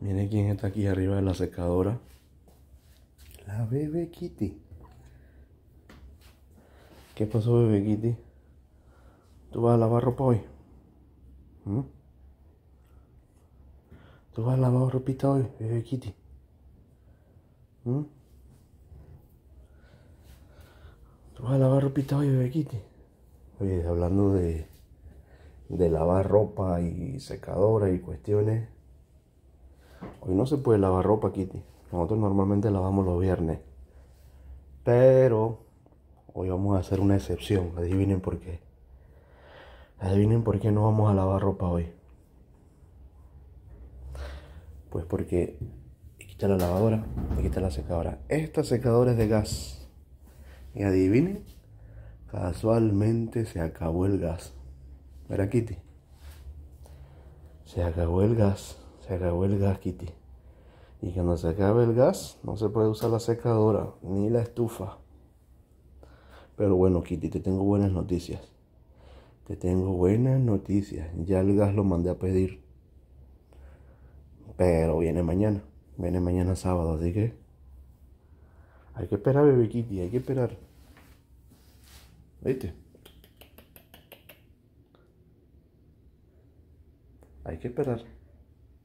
Miren quién está aquí arriba de la secadora. La bebé Kitty. ¿Qué pasó, bebé Kitty? ¿Tú vas a lavar ropa hoy? ¿Mm? ¿Tú vas a lavar ropita hoy, bebé Kitty? ¿Mm? ¿Tú vas a lavar ropita hoy, bebé Kitty? Oye, hablando de, de lavar ropa y secadora y cuestiones Hoy no se puede lavar ropa, Kitty. Nosotros normalmente lavamos los viernes. Pero hoy vamos a hacer una excepción. Adivinen por qué. Adivinen por qué no vamos a lavar ropa hoy. Pues porque aquí está la lavadora, aquí está la secadora. Esta secadora es de gas. Y adivinen, casualmente se acabó el gas. ¿Verdad, Kitty? Se acabó el gas se acabó el gas, Kitty. Y cuando se acabe el gas, no se puede usar la secadora ni la estufa. Pero bueno, Kitty, te tengo buenas noticias. Te tengo buenas noticias. Ya el gas lo mandé a pedir. Pero viene mañana. Viene mañana sábado, así que. Hay que esperar, bebé Kitty, hay que esperar. ¿Viste? Hay que esperar.